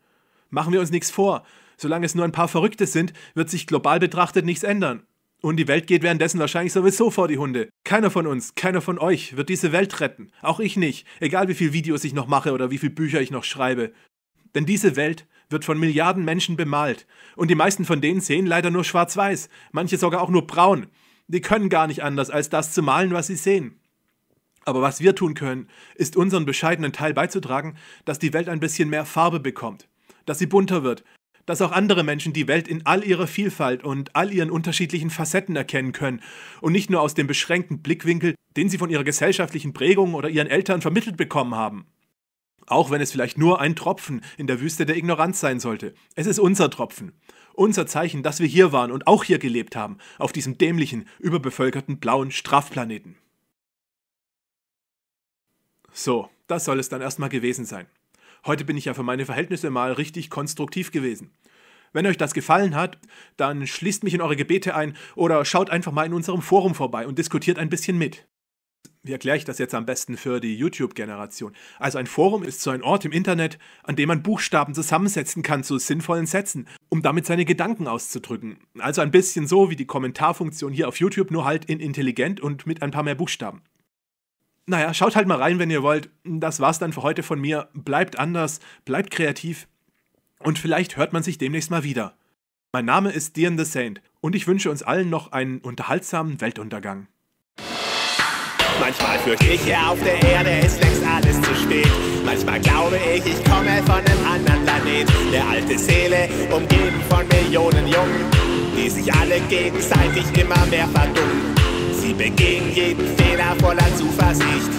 Machen wir uns nichts vor. Solange es nur ein paar Verrückte sind, wird sich global betrachtet nichts ändern. Und die Welt geht währenddessen wahrscheinlich sowieso vor die Hunde. Keiner von uns, keiner von euch wird diese Welt retten. Auch ich nicht. Egal wie viele Videos ich noch mache oder wie viele Bücher ich noch schreibe. Denn diese Welt wird von Milliarden Menschen bemalt. Und die meisten von denen sehen leider nur schwarz-weiß, manche sogar auch nur braun. Die können gar nicht anders, als das zu malen, was sie sehen. Aber was wir tun können, ist unseren bescheidenen Teil beizutragen, dass die Welt ein bisschen mehr Farbe bekommt, dass sie bunter wird, dass auch andere Menschen die Welt in all ihrer Vielfalt und all ihren unterschiedlichen Facetten erkennen können und nicht nur aus dem beschränkten Blickwinkel, den sie von ihrer gesellschaftlichen Prägung oder ihren Eltern vermittelt bekommen haben. Auch wenn es vielleicht nur ein Tropfen in der Wüste der Ignoranz sein sollte. Es ist unser Tropfen. Unser Zeichen, dass wir hier waren und auch hier gelebt haben, auf diesem dämlichen, überbevölkerten blauen Strafplaneten. So, das soll es dann erstmal gewesen sein. Heute bin ich ja für meine Verhältnisse mal richtig konstruktiv gewesen. Wenn euch das gefallen hat, dann schließt mich in eure Gebete ein oder schaut einfach mal in unserem Forum vorbei und diskutiert ein bisschen mit wie erkläre ich das jetzt am besten für die YouTube-Generation? Also ein Forum ist so ein Ort im Internet, an dem man Buchstaben zusammensetzen kann zu sinnvollen Sätzen, um damit seine Gedanken auszudrücken. Also ein bisschen so wie die Kommentarfunktion hier auf YouTube, nur halt in intelligent und mit ein paar mehr Buchstaben. Naja, schaut halt mal rein, wenn ihr wollt. Das war's dann für heute von mir. Bleibt anders, bleibt kreativ und vielleicht hört man sich demnächst mal wieder. Mein Name ist Dian the Saint und ich wünsche uns allen noch einen unterhaltsamen Weltuntergang. Manchmal für ich hier auf der Erde ist längst alles zu spät. Manchmal glaube ich, ich komme von einem anderen Planet. Der alte Seele, umgeben von Millionen Jungen, die sich alle gegenseitig immer mehr verdummen. Sie begehen jeden Fehler voller Zuversicht.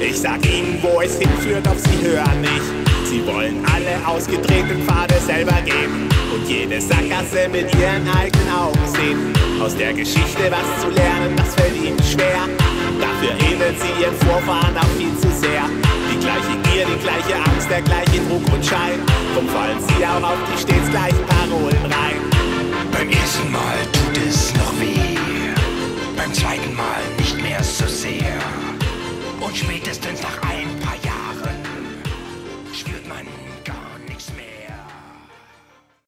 Ich sag ihnen, wo es hinführt, ob sie hören nicht. Sie wollen alle ausgetretenen Pfade selber geben und jede Sackgasse mit ihren eigenen Augen sehen. Aus der Geschichte was zu lernen, das fällt ihnen schwer. Dafür ähneln sie ihren Vorfahren auch viel zu sehr. Die gleiche Gier, die gleiche Angst, der gleiche Druck und Schein. Drum fallen sie auch auf die stets gleichen Parolen rein. Beim ersten Mal tut es noch weh. Beim zweiten Mal nicht mehr so sehr. Und spätestens nach einem